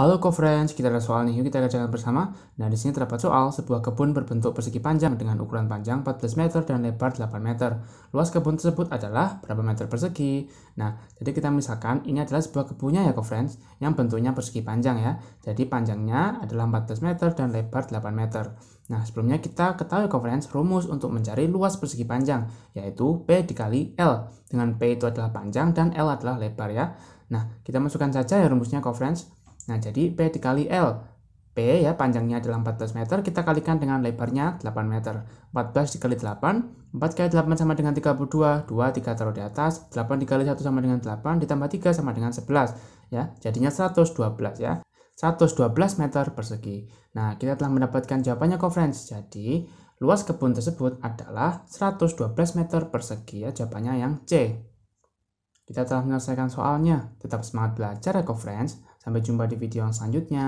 Halo co-friends, kita ada soal nih, yuk kita kerjakan bersama. Nah, di sini terdapat soal sebuah kebun berbentuk persegi panjang dengan ukuran panjang 14 meter dan lebar 8 meter. Luas kebun tersebut adalah berapa meter persegi? Nah, jadi kita misalkan ini adalah sebuah kebunnya ya co-friends, yang bentuknya persegi panjang ya. Jadi panjangnya adalah 14 meter dan lebar 8 meter. Nah, sebelumnya kita ketahui co-friends rumus untuk mencari luas persegi panjang, yaitu P dikali L. Dengan P itu adalah panjang dan L adalah lebar ya. Nah, kita masukkan saja ya rumusnya co-friends. Nah, jadi P dikali L. P ya panjangnya adalah 14 meter, kita kalikan dengan lebarnya 8 meter. 14 dikali 8, 4 kali 8 sama dengan 32, 2, 3 taruh di atas, 8 dikali 1 sama dengan 8, ditambah 3 sama dengan 11. Ya, jadinya 112 ya. 112 meter persegi. Nah, kita telah mendapatkan jawabannya kok, friends. Jadi, luas kebun tersebut adalah 112 meter persegi ya, jawabannya yang C. Kita telah menyelesaikan soalnya. Tetap semangat belajar ya, kok, friends. Sampai jumpa di video yang selanjutnya.